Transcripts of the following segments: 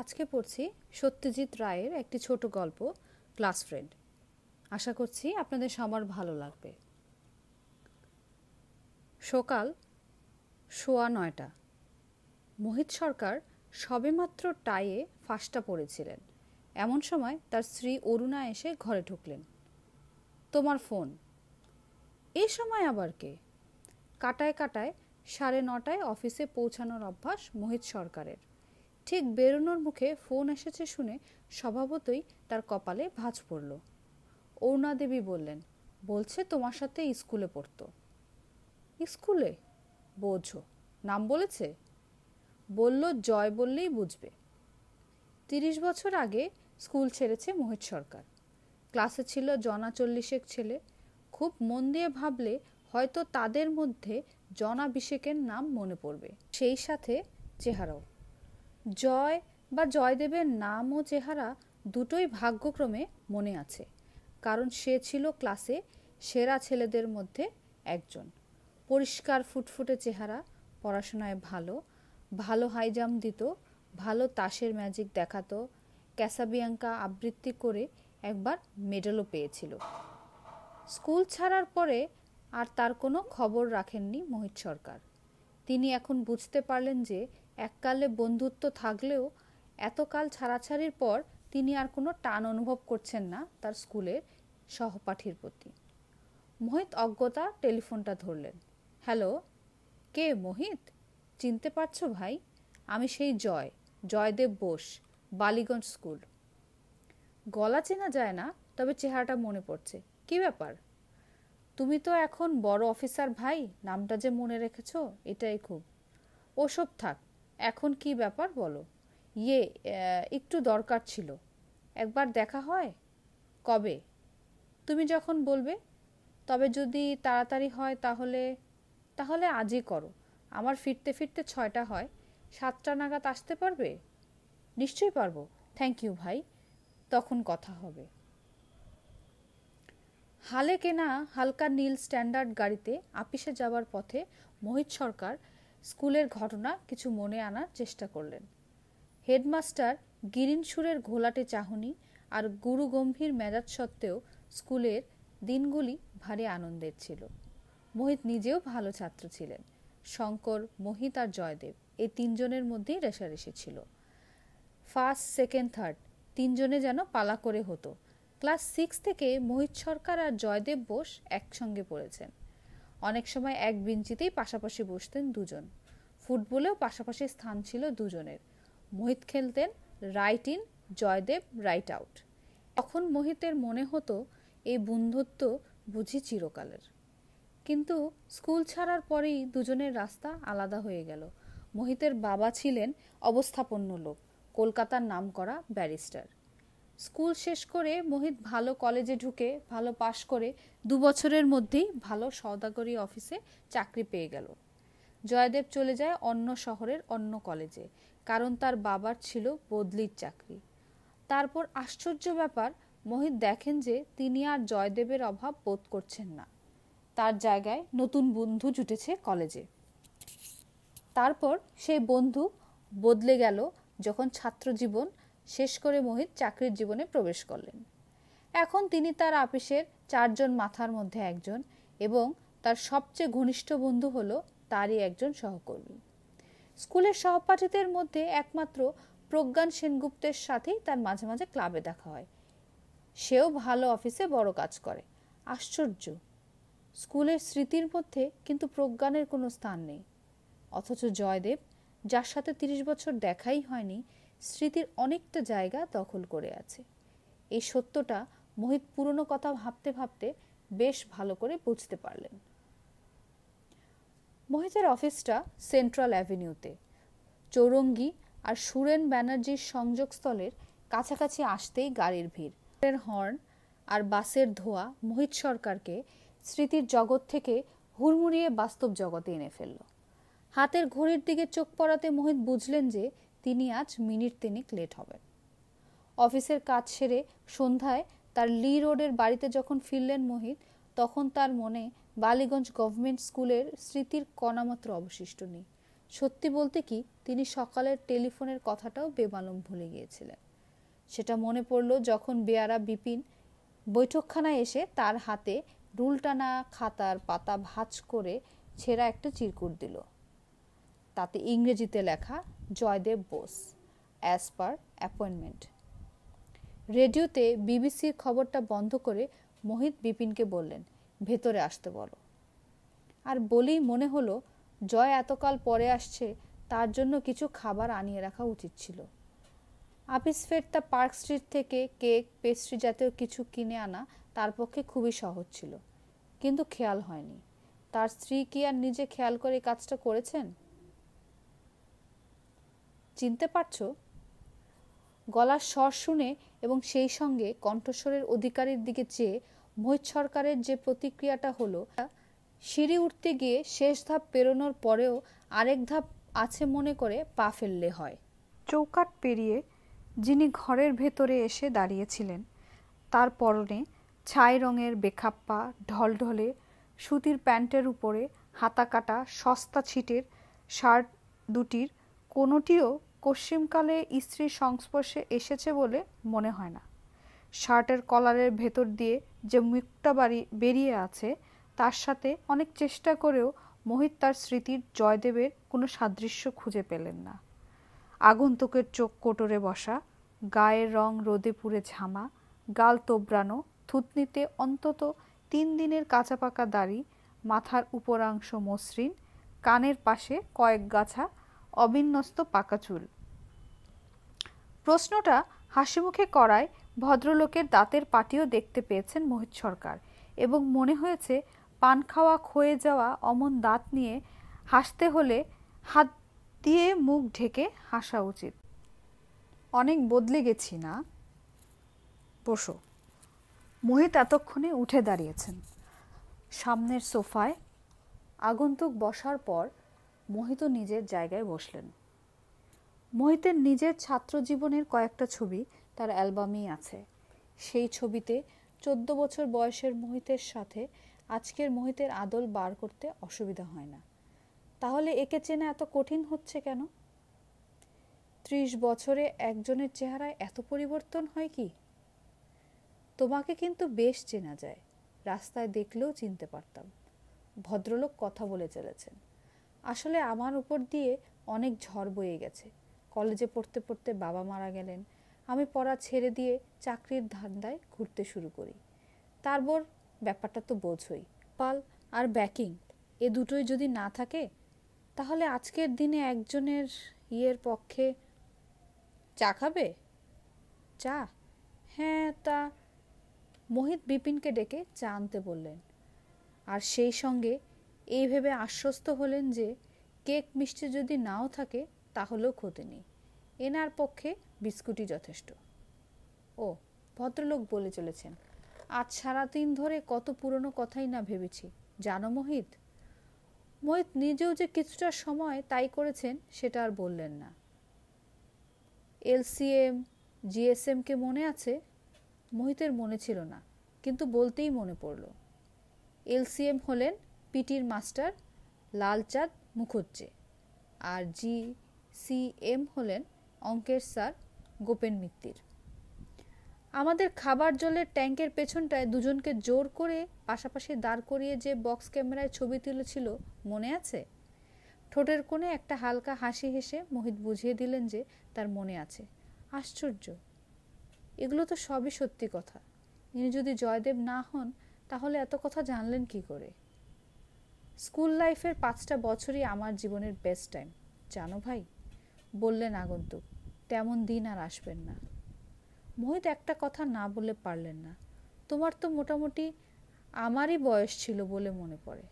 আজকে পড়ছি সত্যজিৎ রায়ের একটি ছোট গল্প ক্লাস ফ্রেন্ড আশা করছি আপনাদের সবার ভালো লাগবে সকাল সোয়া নয়টা মোহিত সরকার সবেমাত্র টাইয়ে ফাঁসটা পড়েছিলেন এমন সময় তার স্ত্রী অরুণা এসে ঘরে ঢুকলেন তোমার ফোন এ সময় আবার কে কাটায় কাটায় সাড়ে নটায় অফিসে পৌঁছানোর অভ্যাস মোহিত সরকারের ঠিক বেরোনোর মুখে ফোন এসেছে শুনে স্বভাবতই তার কপালে ভাঁজ পড়ল অরুণা দেবী বললেন বলছে তোমার সাথে স্কুলে পড়তো স্কুলে বোঝো নাম বলেছে বলল জয় বললেই বুঝবে তিরিশ বছর আগে স্কুল ছেড়েছে মোহিত সরকার ক্লাসে ছিল জনা চল্লিশেক ছেলে খুব মন দিয়ে ভাবলে হয়তো তাদের মধ্যে জনাভিষেকের নাম মনে পড়বে সেই সাথে চেহারাও জয় বা জয়দেবের নাম ও চেহারা দুটোই ভাগ্যক্রমে মনে আছে কারণ সে ছিল ক্লাসে সেরা ছেলেদের মধ্যে একজন পরিষ্কার ফুটফুটে চেহারা পড়াশোনায় ভালো ভালো হাইজাম দিত ভালো তাসের ম্যাজিক দেখাতো ক্যাসাবিয়াঙ্কা আবৃত্তি করে একবার মেডেলও পেয়েছিল স্কুল ছাড়ার পরে আর তার কোনো খবর রাখেননি মোহিত সরকার তিনি এখন বুঝতে পারলেন যে এককালে বন্ধুত্ব থাকলেও এতকাল ছাড়াছাড়ির পর তিনি আর কোনো টান অনুভব করছেন না তার স্কুলের সহপাঠীর প্রতি মোহিত অজ্ঞতা টেলিফোনটা ধরলেন হ্যালো কে মোহিত চিনতে পারছো ভাই আমি সেই জয় জয়দেব বোস বালিগঞ্জ স্কুল গলা চেনা যায় না তবে চেহারাটা মনে পড়ছে কি ব্যাপার তুমি তো এখন বড় অফিসার ভাই নামটা যে মনে রেখেছ এটাই খুব ওসব থাক এখন কি ব্যাপার বলো ইয়ে একটু দরকার ছিল একবার দেখা হয় কবে তুমি যখন বলবে তবে যদি তাড়াতাড়ি হয় তাহলে তাহলে আজই করো আমার ফিরতে ফিরতে ছয়টা হয় সাতটা নাগাদ আসতে পারবে নিশ্চয়ই পারবো থ্যাংক ইউ ভাই তখন কথা হবে হালে কেনা হালকা নীল স্ট্যান্ডার্ড গাড়িতে আপিসে যাবার পথে মোহিত সরকার স্কুলের ঘটনা কিছু মনে আনার চেষ্টা করলেন হেডমাস্টার গিরিনসুরের সুরের ঘোলাটে চাহনি আর গুরু গম্ভীর মেজাজ সত্ত্বেও স্কুলের দিনগুলি ভারী আনন্দের ছিল মোহিত নিজেও ভালো ছাত্র ছিলেন শঙ্কর মোহিত আর জয়দেব এই তিনজনের মধ্যেই রেশারেশি ছিল ফার্স্ট সেকেন্ড থার্ড তিনজনে যেন পালা করে হতো ক্লাস সিক্স থেকে মোহিত সরকার আর জয়দেব বোস একসঙ্গে পড়েছেন অনেক সময় এক বিঞ্চিতেই পাশাপাশি বসতেন দুজন ফুটবলেও পাশাপাশি স্থান ছিল দুজনের মোহিত খেলতেন right in Joydeb right out তখন মোহিতের মনে হতো এই বন্ধুত্ব বুঝি চিরকালের কিন্তু স্কুল ছাড়ার পরেই দুজনের রাস্তা আলাদা হয়ে গেল মোহিতের বাবা ছিলেন অবস্থাপন্ন লোক কলকাতার নাম করা ব্যারিস্টার স্কুল শেষ করে মোহিত ভালো কলেজে ঢুকে ভালো পাশ করে দু বছরের মধ্যেই ভালো সওদাগরি অফিসে চাকরি পেয়ে গেল জয়দেব চলে যায় অন্য শহরের অন্য কলেজে কারণ তার বাবার ছিল বদলির চাকরি তারপর আশ্চর্য ব্যাপার মোহিত দেখেন যে তিনি আর জয়দেবের অভাব বোধ করছেন না তার জায়গায় নতুন বন্ধু জুটেছে কলেজে তারপর সেই বন্ধু বদলে গেল যখন ছাত্রজীবন শেষ করে মোহিত চাকরির জীবনে প্রবেশ করলেন এখন তিনি তার আপিসের চারজন মাথার মধ্যে একজন এবং তার সবচেয়ে ঘনিষ্ঠ বন্ধু হলো তারই একজন সহকর্মী স্কুলের সহপাঠীদের মধ্যে একমাত্র প্রজ্ঞান সেনগুপ্তের সাথেই তার মাঝে মাঝে ক্লাবে দেখা হয় সেও ভালো অফিসে বড় কাজ করে আশ্চর্য স্কুলের স্মৃতির মধ্যে কিন্তু প্রজ্ঞানের কোনো স্থান নেই অথচ জয়দেব যার সাথে তিরিশ বছর দেখাই হয়নি স্মৃতির অনেকটা জায়গা দখল করে আছে এই সত্যটা মোহিত পুরনো কথা ভাবতে ভাবতে বেশ ভালো করে বুঝতে পারলেন মোহিতের অফিসটা সেন্ট্রাল অ্যাভিনিউতে চৌরঙ্গি আর সুরেন ব্যানার্জির সংযোগস্থলের কাছাকাছি আসতেই গাড়ির ভিড় হর্ন আর বাসের ধোয়া মোহিত সরকারকে স্মৃতির জগৎ থেকে হুড়মুড়িয়ে বাস্তব জগতে এনে ফেলল হাতের ঘড়ির দিকে চোখ পড়াতে মোহিত বুঝলেন যে তিনি আজ মিনিট তিনেক লেট হবেন অফিসের কাজ সেরে সন্ধ্যায় তার লি রোডের বাড়িতে যখন ফিরলেন মোহিত তখন তার মনে বালিগঞ্জ গভর্নমেন্ট স্কুলের স্মৃতির কণামাত্র অবশিষ্ট নেই সত্যি বলতে কি তিনি সকালের টেলিফোনের কথাটাও বেমালুম ভুলে গিয়েছিলেন সেটা মনে পড়ল যখন বেয়ারা বিপিন বৈঠকখানায় এসে তার হাতে রুলটানা খাতার পাতা ভাঁজ করে ছেঁড়া একটা চিরকুট দিল তাতে ইংরেজিতে লেখা Joydeb Bose as per appointment রেডিওতে বিবিসির খবরটা বন্ধ করে মোহিত বিপিনকে বললেন ভেতরে আসতে বলো আর বলেই মনে হলো জয় এতকাল পরে আসছে তার জন্য কিছু খাবার আনিয়ে রাখা উচিত ছিল আপিস ফেরতা পার্ক স্ট্রিট থেকে কেক পেস্ট্রি জাতীয় কিছু কিনে আনা তার পক্ষে খুবই সহজ ছিল কিন্তু খেয়াল হয়নি তার স্ত্রী কি আর নিজে খেয়াল করে কাজটা করেছেন চিনতে পারছ গলার স্বর শুনে এবং সেই সঙ্গে কণ্ঠস্বরের অধিকারীর দিকে চেয়ে মোহিত সরকারের যে প্রতিক্রিয়াটা হলো সিঁড়ি উঠতে গিয়ে শেষ ধাপ পেরোনোর পরেও আরেক ধাপ আছে মনে করে পা ফেললে হয় চৌকাট পেরিয়ে যিনি ঘরের ভেতরে এসে দাঁড়িয়েছিলেন তার পরনে ছাই রঙের বেখাপ্পা ঢলঢলে সুতির প্যান্টের উপরে হাতা কাটা সস্তা ছিটের শার্ট দুটির কোনোটিও পশ্চিমকালে স্ত্রীর সংস্পর্শে এসেছে বলে মনে হয় না শার্টের কলারের ভেতর দিয়ে যে মুখটা বাড়ি বেরিয়ে আছে তার সাথে অনেক চেষ্টা করেও মোহিত তার স্মৃতির জয়দেবের কোনো সাদৃশ্য খুঁজে পেলেন না আগন্তুকের চোখ কোটরে বসা গায়ের রং রোদে পুড়ে ঝামা গাল তোবড়ানো থুতনিতে অন্তত তিন দিনের কাঁচা পাকা দাড়ি মাথার উপরাংশ মসৃণ কানের পাশে কয়েক গাছা অবিন্যস্ত পাকা চুল প্রশ্নটা হাসিমুখে করায় ভদ্রলোকের দাঁতের পাটিও দেখতে পেয়েছেন মোহিত সরকার এবং মনে হয়েছে পান খাওয়া ক্ষয়ে যাওয়া অমন দাঁত নিয়ে হাসতে হলে হাত দিয়ে মুখ ঢেকে হাসা উচিত অনেক বদলে গেছি না বসো মোহিত এতক্ষণে উঠে দাঁড়িয়েছেন সামনের সোফায় আগন্তুক বসার পর মোহিত নিজের জায়গায় বসলেন মোহিতের নিজের ছাত্র জীবনের কয়েকটা ছবি তার অ্যালবামেই আছে সেই ছবিতে চোদ্দ বছর বয়সের মোহিতের সাথে আজকের মোহিতের আদল বার করতে অসুবিধা হয় না তাহলে একে চেনা এত কঠিন হচ্ছে কেন ত্রিশ বছরে একজনের চেহারায় এত পরিবর্তন হয় কি তোমাকে কিন্তু বেশ চেনা যায় রাস্তায় দেখলেও চিনতে পারতাম ভদ্রলোক কথা বলে চলেছেন আসলে আমার উপর দিয়ে অনেক ঝড় বয়ে গেছে কলেজে পড়তে পড়তে বাবা মারা গেলেন আমি পড়া ছেড়ে দিয়ে চাকরির ধান্দায় ঘুরতে শুরু করি তারপর ব্যাপারটা তো বোঝই পাল আর ব্যাকিং এ দুটোই যদি না থাকে তাহলে আজকের দিনে একজনের ইয়ের পক্ষে চা খাবে চা হ্যাঁ তা মোহিত বিপিনকে ডেকে চা আনতে বললেন আর সেই সঙ্গে এই ভেবে আশ্বস্ত হলেন যে কেক মিষ্টি যদি নাও থাকে তাহলেও ক্ষতি নেই এনার পক্ষে বিস্কুটই যথেষ্ট ও ভদ্রলোক বলে চলেছেন আজ সারাদিন ধরে কত পুরনো কথাই না ভেবেছি জানো মোহিত মোহিত নিজেও যে কিছুটা সময় তাই করেছেন সেটা আর বললেন না এলসিএম জিএসএমকে মনে আছে মোহিতের মনে ছিল না কিন্তু বলতেই মনে পড়ল এলসিএম হলেন পিটির মাস্টার লালচাঁদ মুখোজ্জে আর জি সি এম হলেন অঙ্কের স্যার গোপেন মিত্তির আমাদের খাবার জলের ট্যাঙ্কের পেছনটায় দুজনকে জোর করে পাশাপাশি দাঁড় করিয়ে যে বক্স ক্যামেরায় ছবি তুলেছিল মনে আছে ঠোঁটের কোণে একটা হালকা হাসি হেসে মোহিত বুঝিয়ে দিলেন যে তার মনে আছে আশ্চর্য এগুলো তো সবই সত্যি কথা ইনি যদি জয়দেব না হন তাহলে এত কথা জানলেন কি করে স্কুল লাইফের পাঁচটা বছরই আমার জীবনের বেস্ট টাইম জানো ভাই বললেন আগন্তুক তেমন দিন আর আসবেন না মোহিত একটা কথা না বলে পারলেন না তোমার তো মোটামুটি আমারই বয়স ছিল বলে মনে পড়ে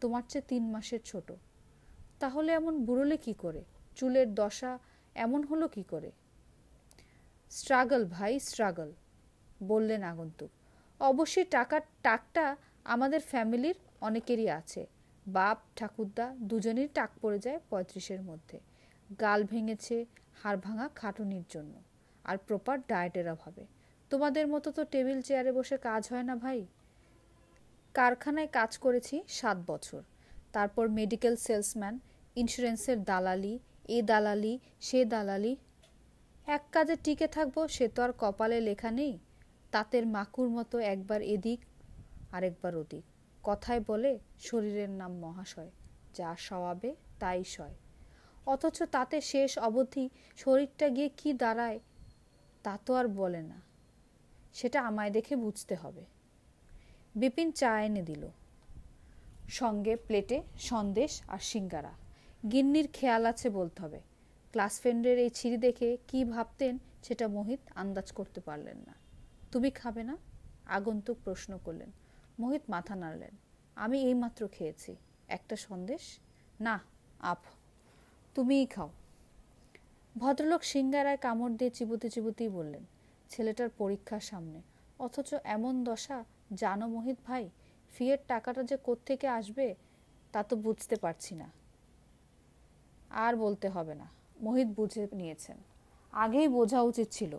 তোমার চেয়ে তিন মাসের ছোট তাহলে এমন বুড়োলে কি করে চুলের দশা এমন হলো কি করে স্ট্রাগল ভাই স্ট্রাগল বললেন আগন্তুক অবশ্যই টাকার টাকটা আমাদের ফ্যামিলির অনেকেরই আছে বাপ ঠাকুরদা দুজনেই টাক পড়ে যায় পঁয়ত্রিশের মধ্যে গাল ভেঙেছে হাড় ভাঙা খাটুনির জন্য আর প্রপার ডায়েটের অভাবে তোমাদের মতো তো টেবিল চেয়ারে বসে কাজ হয় না ভাই কারখানায় কাজ করেছি সাত বছর তারপর মেডিকেল সেলসম্যান ইন্স্যুরেন্সের দালালি এ দালালি সে দালালি এক কাজে টিকে থাকবো সে তো আর কপালে লেখা নেই তাঁতের মাকুর মতো একবার এদিক আরেকবার ওদিক কথায় বলে শরীরের নাম মহাশয় যা স্বভাবে তাই সয় অথচ তাতে শেষ অবধি শরীরটা গিয়ে কি দাঁড়ায় তা তো আর বলে না সেটা আমায় দেখে বুঝতে হবে বিপিন চা এনে দিল সঙ্গে প্লেটে সন্দেশ আর সিঙ্গারা গিন্নির খেয়াল আছে বলতে হবে ক্লাস ফ্রেন্ডের এই ছিঁড়ি দেখে কি ভাবতেন সেটা মোহিত আন্দাজ করতে পারলেন না তুমি খাবে না আগন্তুক প্রশ্ন করলেন মোহিত মাথা নাড়লেন আমি এইমাত্র খেয়েছি একটা সন্দেশ না আপ তুমিই খাও ভদ্রলোক সিঙ্গারায় কামড় দিয়ে চিবুতে চিবুতেই বললেন ছেলেটার পরীক্ষার সামনে অথচ এমন দশা জানো মোহিত ভাই ফিয়ের টাকাটা যে থেকে আসবে তা তো বুঝতে পারছি না আর বলতে হবে না মোহিত বুঝে নিয়েছেন আগেই বোঝা উচিত ছিল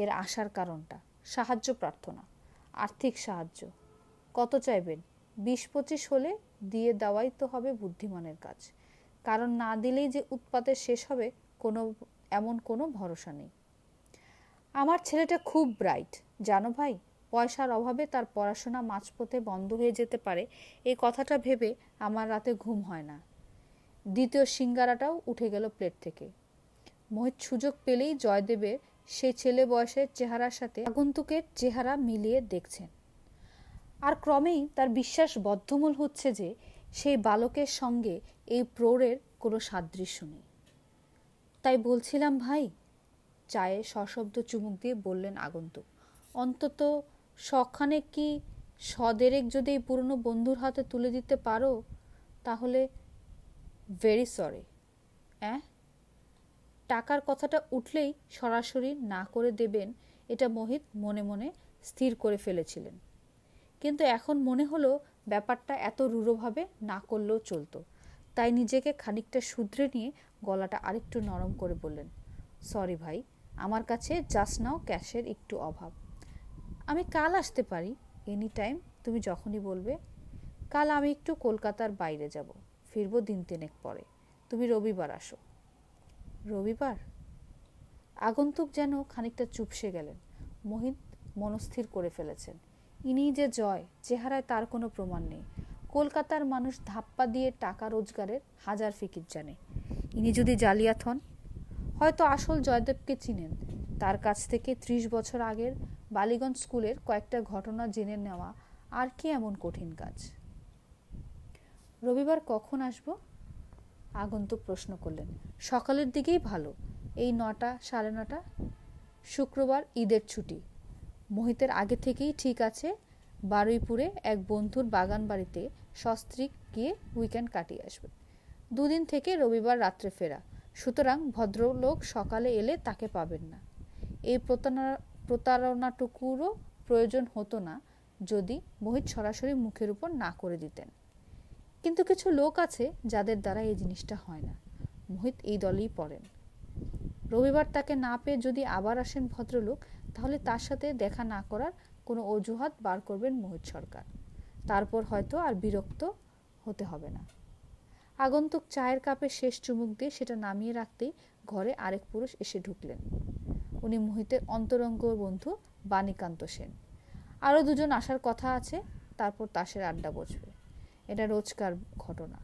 এর আসার কারণটা সাহায্য প্রার্থনা আর্থিক সাহায্য কত চাইবেন বিশ পঁচিশ হলে দিয়ে দেওয়াই তো হবে বুদ্ধিমানের কাজ কারণ না দিলেই যে উৎপাতের শেষ হবে কোনো এমন কোনো ভরসা নেই আমার ছেলেটা খুব ব্রাইট জানো ভাই পয়সার অভাবে তার পড়াশোনা মাঝপথে বন্ধ হয়ে যেতে পারে এই কথাটা ভেবে আমার রাতে ঘুম হয় না দ্বিতীয় সিঙ্গারাটাও উঠে গেল প্লেট থেকে মোহিত সুযোগ পেলেই জয়দেবের সেই ছেলে বয়সের চেহারার সাথে আগন্তুকের চেহারা মিলিয়ে দেখছেন আর ক্রমেই তার বিশ্বাস বদ্ধমূল হচ্ছে যে সেই বালকের সঙ্গে এই প্রৌঢ়ের কোনো সাদৃশ্য নেই তাই বলছিলাম ভাই চায়ে সশব্দ চুমুক দিয়ে বললেন আগন্তুক অন্তত সখানে কি সদেরেক যদি এই পুরনো বন্ধুর হাতে তুলে দিতে পারো তাহলে ভেরি সরি অ্যাঁ টাকার কথাটা উঠলেই সরাসরি না করে দেবেন এটা মোহিত মনে মনে স্থির করে ফেলেছিলেন কিন্তু এখন মনে হলো ব্যাপারটা এত রূঢ়ভাবে না করলেও চলতো তাই নিজেকে খানিকটা শুধরে নিয়ে গলাটা আরেকটু নরম করে বললেন সরি ভাই আমার কাছে জাস্ট নাও ক্যাশের একটু অভাব আমি কাল আসতে পারি এনি টাইম তুমি যখনই বলবে কাল আমি একটু কলকাতার বাইরে যাব ফিরবো দিন তিনেক পরে তুমি রবিবার আসো রবিবার আগন্তুক যেন খানিকটা চুপসে গেলেন মোহিত মনস্থির করে ফেলেছেন ইনি যে জয় চেহারায় তার কোনো প্রমাণ নেই কলকাতার মানুষ ধাপ্পা দিয়ে টাকা রোজগারের হাজার ফিকির জানে ইনি যদি জালিয়াত হন হয়তো আসল জয়দেবকে চিনেন তার কাছ থেকে ত্রিশ বছর আগের বালিগঞ্জ স্কুলের কয়েকটা ঘটনা জেনে নেওয়া আর কি এমন কঠিন কাজ রবিবার কখন আসব আগন্তুক প্রশ্ন করলেন সকালের দিকেই ভালো এই নটা সাড়ে নটা শুক্রবার ঈদের ছুটি মোহিতের আগে থেকেই ঠিক আছে বারুইপুরে এক বন্ধুর বাগান বাড়িতে সস্ত্রীক গিয়ে উইকেন্ড কাটিয়ে আসবে দুদিন থেকে রবিবার রাত্রে ফেরা সুতরাং ভদ্রলোক সকালে এলে তাকে পাবেন না এই প্রতারণা প্রতারণাটুকুরও প্রয়োজন হতো না যদি মোহিত সরাসরি মুখের উপর না করে দিতেন কিন্তু কিছু লোক আছে যাদের দ্বারা এই জিনিসটা হয় না মোহিত এই দলেই পড়েন রবিবার তাকে না পেয়ে যদি আবার আসেন ভদ্রলোক তাহলে তার সাথে দেখা না করার কোনো অজুহাত বার করবেন মোহিত সরকার তারপর হয়তো আর বিরক্ত হতে হবে না আগন্তুক চায়ের কাপে শেষ চুমুক দিয়ে সেটা নামিয়ে রাখতেই ঘরে আরেক পুরুষ এসে ঢুকলেন উনি মোহিতের অন্তরঙ্গ বন্ধু বাণীকান্ত সেন আরও দুজন আসার কথা আছে তারপর তাসের আড্ডা বসবে এটা রোজকার ঘটনা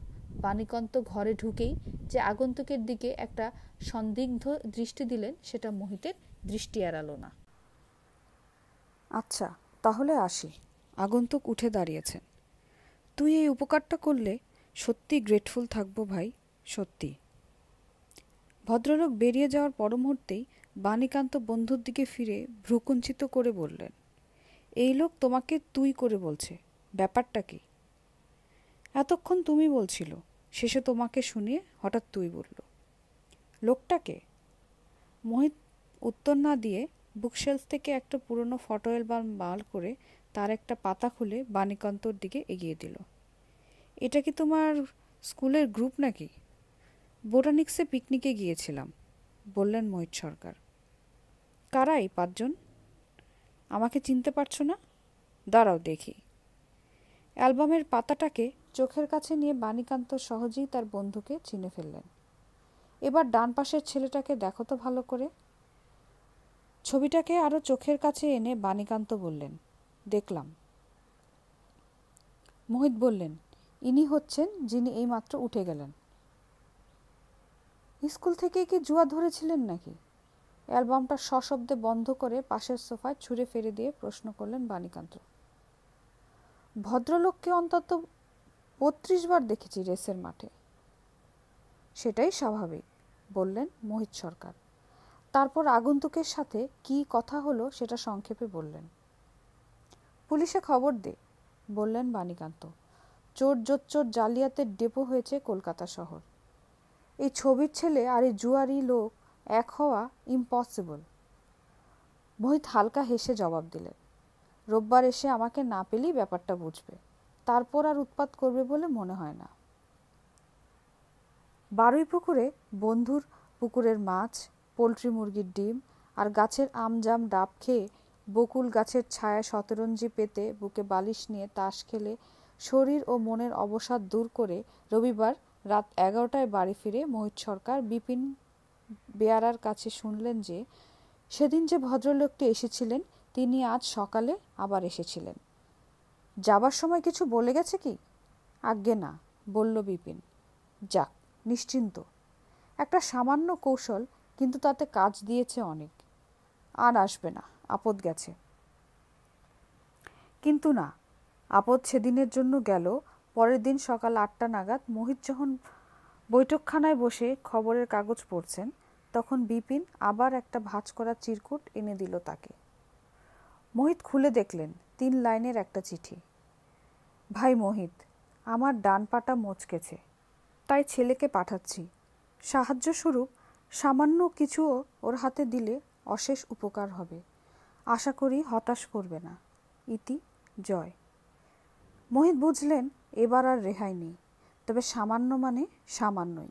বাণীকান্ত ঘরে ঢুকেই যে আগন্তুকের দিকে একটা সন্দিগ্ধ দৃষ্টি দিলেন সেটা মোহিতের দৃষ্টি এড়ালো না আচ্ছা তাহলে আসি আগন্তুক উঠে দাঁড়িয়েছেন তুই এই উপকারটা করলে সত্যি গ্রেটফুল থাকবো ভাই সত্যি ভদ্রলোক বেরিয়ে যাওয়ার পর মুহূর্তেই বাণীকান্ত বন্ধুর দিকে ফিরে ভ্রুকুঞ্চিত করে বললেন এই লোক তোমাকে তুই করে বলছে ব্যাপারটা কি এতক্ষণ তুমি বলছিল শেষে তোমাকে শুনে হঠাৎ তুই বলল লোকটাকে মোহিত উত্তর না দিয়ে বুকশেলফ থেকে একটা পুরনো ফটো অ্যালবাম বার করে তার একটা পাতা খুলে বাণীকান্তর দিকে এগিয়ে দিল এটা কি তোমার স্কুলের গ্রুপ নাকি বোটানিক্সে পিকনিকে গিয়েছিলাম বললেন মোহিত সরকার কারা এই পাঁচজন আমাকে চিনতে পারছো না দাঁড়াও দেখি অ্যালবামের পাতাটাকে চোখের কাছে নিয়ে বাণীকান্ত সহজেই তার বন্ধুকে চিনে ফেললেন এবার ডান পাশের ছেলেটাকে দেখো তো ভালো করে ছবিটাকে আরও চোখের কাছে এনে বাণীকান্ত বললেন দেখলাম মোহিত বললেন ইনি হচ্ছেন যিনি এই মাত্র উঠে গেলেন স্কুল থেকে কি জুয়া ধরেছিলেন নাকি অ্যালবামটা সশব্দে বন্ধ করে পাশের সোফায় ছুঁড়ে ফেরে দিয়ে প্রশ্ন করলেন বাণীকান্ত ভদ্রলোককে অন্তত বত্রিশ বার দেখেছি রেসের মাঠে সেটাই স্বাভাবিক বললেন মোহিত সরকার তারপর আগন্তুকের সাথে কি কথা হলো সেটা সংক্ষেপে বললেন পুলিশে খবর দে বললেন বাণীকান্ত চোর জোচ্চোর জালিয়াতের ডেপো হয়েছে কলকাতা শহর এই ছবির ছেলে আর এই জুয়ারি লোক এক হওয়া ইম্পসিবল মোহিত হালকা হেসে জবাব দিলেন রোববার এসে আমাকে না পেলেই ব্যাপারটা বুঝবে তারপর আর উৎপাত করবে বলে মনে হয় না বারুই পুকুরে বন্ধুর পুকুরের মাছ পোলট্রি মুরগির ডিম আর গাছের আমজাম ডাব খেয়ে বকুল গাছের ছায়া শতরঞ্জি পেতে বুকে বালিশ নিয়ে তাস খেলে শরীর ও মনের অবসাদ দূর করে রবিবার রাত এগারোটায় বাড়ি ফিরে মোহিত সরকার বিপিন বেয়ারার কাছে শুনলেন যে সেদিন যে ভদ্রলোকটি এসেছিলেন তিনি আজ সকালে আবার এসেছিলেন যাবার সময় কিছু বলে গেছে কি আজ্ঞে না বলল বিপিন যাক নিশ্চিন্ত একটা সামান্য কৌশল কিন্তু তাতে কাজ দিয়েছে অনেক আর আসবে না আপদ গেছে কিন্তু না আপদ সেদিনের জন্য গেল পরের দিন সকাল আটটা নাগাদ মোহিত যখন বৈঠকখানায় বসে খবরের কাগজ পড়ছেন তখন বিপিন আবার একটা ভাঁজ করা চিরকুট এনে দিল তাকে মোহিত খুলে দেখলেন তিন লাইনের একটা চিঠি ভাই মোহিত আমার ডান পাটা মচকেছে তাই ছেলেকে পাঠাচ্ছি সাহায্য স্বরূপ সামান্য কিছু ওর হাতে দিলে অশেষ উপকার হবে আশা করি হতাশ করবে না ইতি জয় মোহিত বুঝলেন এবার আর রেহাই নেই তবে সামান্য মানে সামান্যই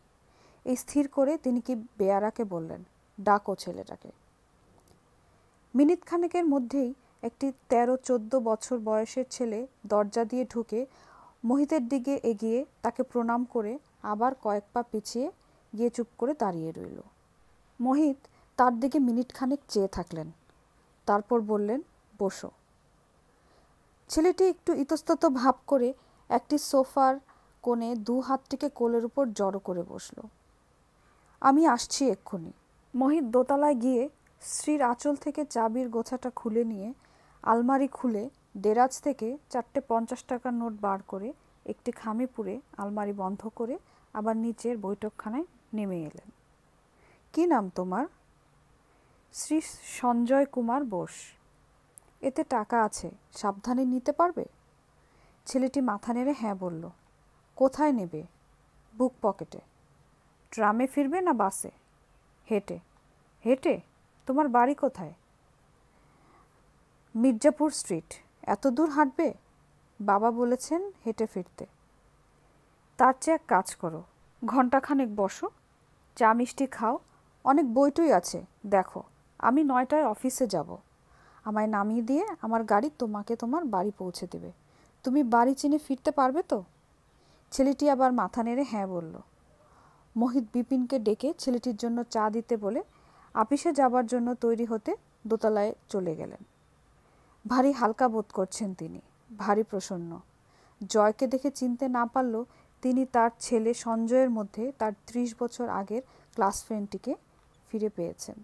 এই স্থির করে তিনি কি বেয়ারাকে বললেন ডাকো ছেলেটাকে মিনিট খানেকের মধ্যেই একটি তেরো চোদ্দ বছর বয়সের ছেলে দরজা দিয়ে ঢুকে মোহিতের দিকে এগিয়ে তাকে প্রণাম করে আবার কয়েক পা পিছিয়ে গিয়ে চুপ করে দাঁড়িয়ে রইল মোহিত তার দিকে মিনিট খানেক চেয়ে থাকলেন তারপর বললেন বসো ছেলেটি একটু ইতস্তত ভাব করে একটি সোফার কোণে দু হাতটিকে কোলের উপর জড়ো করে বসল আমি আসছি এক্ষুনি মহিত দোতলায় গিয়ে স্ত্রীর আঁচল থেকে চাবির গোছাটা খুলে নিয়ে আলমারি খুলে দেরাজ থেকে চারটে পঞ্চাশ টাকার নোট বার করে একটি খামে পুরে আলমারি বন্ধ করে আবার নিচের বৈঠকখানায় নেমে এলেন কি নাম তোমার শ্রী সঞ্জয় কুমার বোস এতে টাকা আছে সাবধানে নিতে পারবে ছেলেটি মাথা নেড়ে হ্যাঁ বলল কোথায় নেবে বুক পকেটে ট্রামে ফিরবে না বাসে হেঁটে হেঁটে তোমার বাড়ি কোথায় মির্জাপুর স্ট্রিট এত দূর হাঁটবে বাবা বলেছেন হেঁটে ফিরতে তার চেয়ে এক কাজ করো ঘন্টাখানেক বসো চা মিষ্টি খাও অনেক বইটুই আছে দেখো আমি নয়টায় অফিসে যাব আমায় নামিয়ে দিয়ে আমার গাড়ি তোমাকে তোমার বাড়ি পৌঁছে দেবে তুমি বাড়ি চিনে ফিরতে পারবে তো ছেলেটি আবার মাথা নেড়ে হ্যাঁ বলল মোহিত বিপিনকে ডেকে ছেলেটির জন্য চা দিতে বলে আপিসে যাবার জন্য তৈরি হতে দোতলায় চলে গেলেন ভারী হালকা বোধ করছেন তিনি ভারী প্রসন্ন জয়কে দেখে চিনতে না পারলেও তিনি তার ছেলে সঞ্জয়ের মধ্যে তার ত্রিশ বছর আগের ক্লাস ফ্রেন্ডটিকে ফিরে পেয়েছেন